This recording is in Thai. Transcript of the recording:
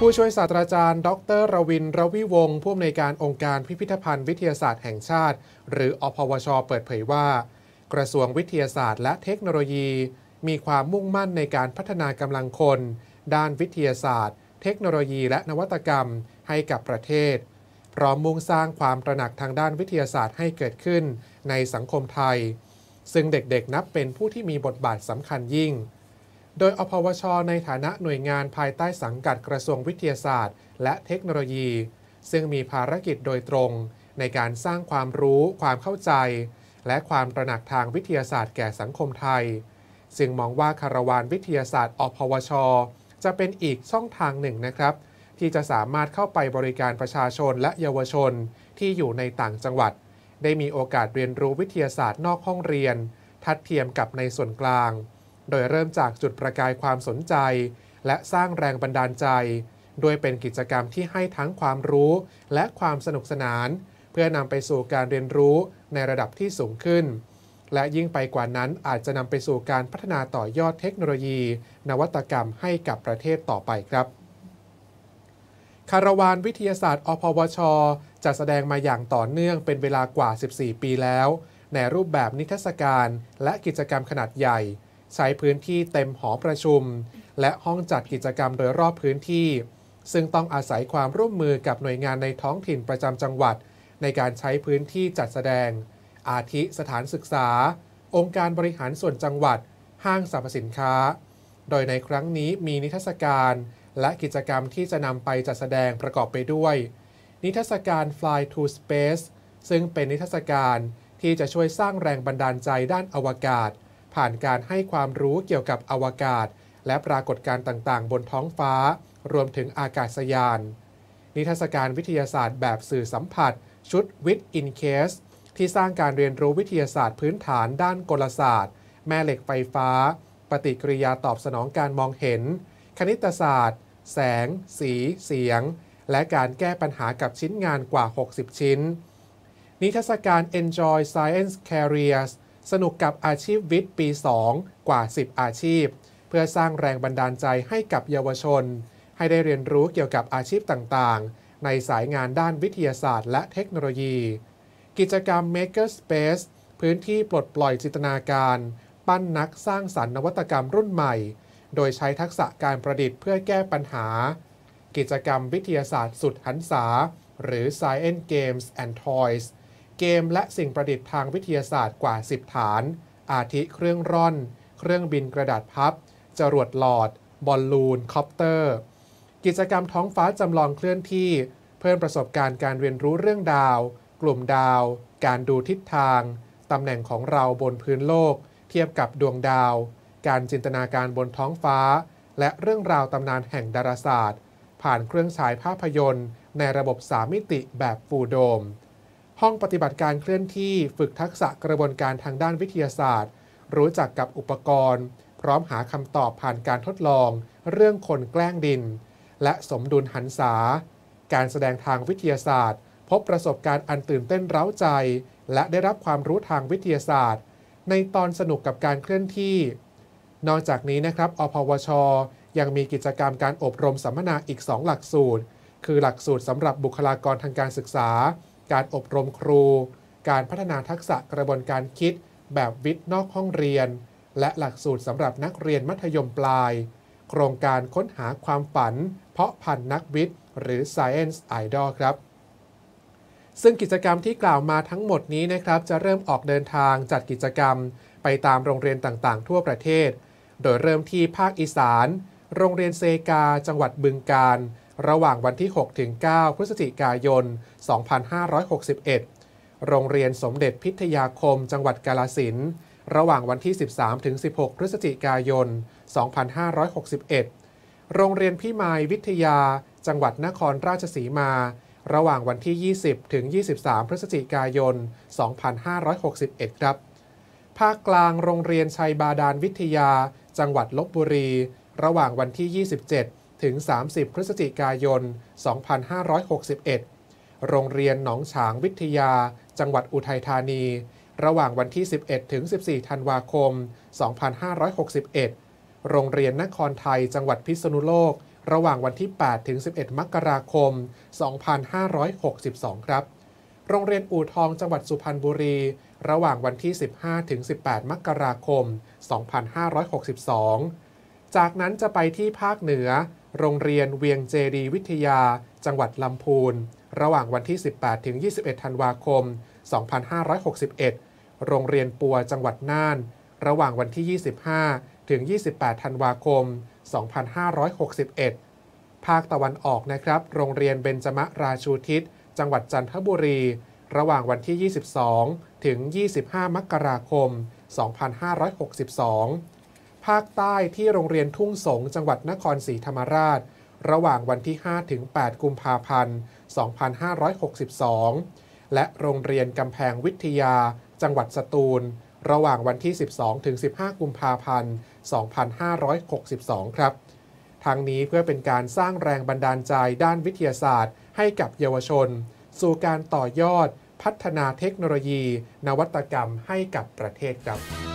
ผู้ช่วยศาสตราจารย์ ดรรวินรวิวงศ์ผู้อำนวยการองค์การพิพิธภัณฑ์วิทยาศาสตร์แห่งชาติ หรืออพวช เปิดเผยว่า กระทรวงวิทยาศาสตร์และเทคโนโลยี มีความมุ่งมั่นในการพัฒนากำลังคน ด้านวิทยาศาสตร์ เทคโนโลยีและนวัตกรรมให้กับประเทศ พร้อมมุ่งสร้างความตระหนักทางด้านวิทยาศาสตร์ให้เกิดขึ้นในสังคมไทย ซึ่งเด็กๆนับเป็นผู้ที่มีบทบาทสำคัญยิ่งโดยอพวช ในฐานะหน่วยงานภายใต้สังกัดกระทรวงวิทยาศาสตร์ และเทคโนโลยี ซึ่งมีภารกิจโดยตรง ในการสร้างความรู้ ความเข้าใจ และความตระหนักทางวิทยาศาสตร์แก่สังคมไทย ซึ่งมองว่าคารวานวิทยาศาสตร์ อพวช จะเป็นอีกช่องทางหนึ่งนะครับ ที่จะสามารถเข้าไปบริการประชาชนและเยาวชน ที่อยู่ในต่างจังหวัด ได้มีโอกาสเรียนรู้วิทยาศาสตร์นอกห้องเรียน ทัดเทียมกับในส่วนกลางโดยเริ่มจากจุดประกายความสนใจ และสร้างแรงบันดาลใจ โดยเป็นกิจกรรมที่ให้ทั้งความรู้และความสนุกสนาน เพื่อนำไปสู่การเรียนรู้ในระดับที่สูงขึ้น และยิ่งไปกว่านั้นอาจจะนำไปสู่การพัฒนาต่อยอดเทคโนโลยี นวัตกรรมให้กับประเทศต่อไปครับ คาราวานวิทยาศาสตร์ อพวช จะแสดงมาอย่างต่อเนื่อง เป็นเวลากว่า 14 ปีแล้ว ในรูปแบบนิทรรศการ และกิจกรรมขนาดใหญ่ใช้พื้นที่เต็มหอประชุม และห้องจัดกิจกรรมโดยรอบพื้นที่ ซึ่งต้องอาศัยความร่วมมือกับหน่วยงานในท้องถิ่นประจำจังหวัด ในการใช้พื้นที่จัดแสดง อาทิสถานศึกษา องค์การบริหารส่วนจังหวัด ห้างสรรพสินค้า โดยในครั้งนี้มีนิทรรศการและกิจกรรมที่จะนำไปจัดแสดงประกอบไปด้วย นิทรรศการ Fly to Space ซึ่งเป็นนิทรรศการที่จะช่วยสร้างแรงบันดาลใจด้านอวกาศผ่านการให้ความรู้เกี่ยวกับอวกาศ และปรากฏการณ์ต่างๆ บนท้องฟ้า รวมถึงอากาศยาน นิทรรศการวิทยาศาสตร์แบบสื่อสัมผัสชุด With in Case ที่สร้างการเรียนรู้วิทยาศาสตร์พื้นฐานด้านกลศาสตร์ แม่เหล็กไฟฟ้า ปฏิกิริยาตอบสนองการมองเห็น คณิตศาสตร์ แสง สี เสียง และการแก้ปัญหากับชิ้นงานกว่า 60 ชิ้น นิทรรศการ Enjoy Science Careers สนุกกับอาชีพวิทย์ปี 2 กว่า 10 อาชีพ เพื่อสร้างแรงบันดาลใจให้กับเยาวชน ให้ได้เรียนรู้เกี่ยวกับอาชีพต่าง ๆ ในสายงานด้านวิทยาศาสตร์ และเทคโนโลยี กิจกรรม Maker Space พื้นที่ปลดปล่อยจินตนาการ ปั้นนักสร้างสรรค์นวัตกรรมรุ่นใหม่ โดยใช้ทักษะการประดิษฐ์เพื่อแก้ปัญหา กิจกรรมวิทยาศาสตร์สุดหันษา หรือ Science Games and Toys เกมและสิ่งประดิษฐ์ทางวิทยาศาสตร์กว่า 10 ฐาน อาทิเครื่องร่อน เครื่องบินกระดาษพับ จรวดหลอดบอลลูนคอปเตอร์ กิจกรรมท้องฟ้าจำลองเคลื่อนที่เพิ่มประสบการณ์การเรียนรู้เรื่องดาว กลุ่มดาว การดูทิศทาง ตำแหน่งของเราบนพื้นโลก เทียบกับดวงดาว การจินตนาการบนท้องฟ้า และเรื่องราวตำนานแห่งดาราศาสตร์ ผ่านเครื่องฉายภาพยนตร์ ในระบบสามิติแบบฟูโดมห้องปฏิบัติการเคลื่อนที่ฝึกทักษะกระบวนการทางด้านวิทยาศาสตร์ รู้จักกับอุปกรณ์ พร้อมหาคำตอบผ่านการทดลอง เรื่องคนแกล้งดิน และสมดุลหันษาการแสดงทางวิทยาศาสตร์ พบประสบการณ์อันตื่นเต้นเร้าใจ และได้รับความรู้ทางวิทยาศาสตร์ ในตอนสนุกกับการเคลื่อนที่ นอกจากนี้นะครับอพวช ยังมีกิจกรรมการอบรมสัมมนาอีก 2 หลักสูตรคือหลักสูตรสำหรับบุคลากรทางการศึกษาการอบรมครู การพัฒนาทักษะกระบวนการคิด แบบวิทย์นอกห้องเรียน และหลักสูตรสำหรับนักเรียนมัธยมปลาย โครงการค้นหาความฝัน เพาะพันธุ์นักวิทย์ หรือ Science Idol ครับ ซึ่งกิจกรรมที่กล่าวมาทั้งหมดนี้นะครับจะเริ่มออกเดินทางจัดกิจกรรม ไปตามโรงเรียนต่างๆ ทั่วประเทศ โดยเริ่มที่ภาคอีสาน โรงเรียนเซกา จังหวัดบึงกาฬระหว่างวันที่ 6 ถึง 9 พฤศจิกายน 2561 โรงเรียนสมเด็จพิทยาคม จังหวัดกาลสินระหว่างวันที่ 13 ถึง 16 พฤศจิกายน 2561 โรงเรียนพิมายวิทยา จังหวัดนครราชสีมา ระหว่างวันที่ 20 ถึง 23 พฤศจิกายน 2561 ครับ ภาคกลางโรงเรียนชัยบาดาลวิทยา จังหวัดลบบุรี ระหว่างวันที่ 27ถึง30พฤศจิกายน 2561โรงเรียนหนองฉางวิทยา จังหวัดอุทัยธานี ระหว่างวันที่ 11ถึง14ธันวาคม2561โรงเรียนนครไทย จังหวัดพิษณุโลก ระหว่างวันที่ 8 ถึง11มกราคม2562ครับ โรงเรียนอู่ทอง จังหวัดสุพรรณบุรี ระหว่างวันที่ 15 ถึง 18มกราคม 2562 จากนั้นจะไปที่ภาคเหนือโรงเรียนเวียงเจดีวิทยาจังหวัดลำพูนระหว่างวันที่ 18 ถึง 21 ธันวาคม 2561 โรงเรียนปัวจังหวัดน่าน ระหว่างวันที่ 25 ถึง 28 ธันวาคม 2561 ภาคตะวันออกนะครับ โรงเรียนเบญจมราชูทิศ จังหวัดจันทบุรี ระหว่างวันที่ 22 ถึง 25 มกราคม 2562ภาคใต้ที่โรงเรียนทุ่งสงจังหวัดนครศรีธรรมราช ระหว่างวันที่ 5 ถึง 8 กุมภาพันธ์ 2562 และโรงเรียนกำแพงวิทยา จังหวัดสตูล ระหว่างวันที่ 12 ถึง 15 กุมภาพันธ์ 2562 ครับทางนี้เพื่อเป็นการสร้างแรงบันดาลใจด้านวิทยาศาสตร์ให้กับเยาวชน สู่การต่อยอด พัฒนาเทคโนโลยี นวัตกรรมให้กับประเทศครับ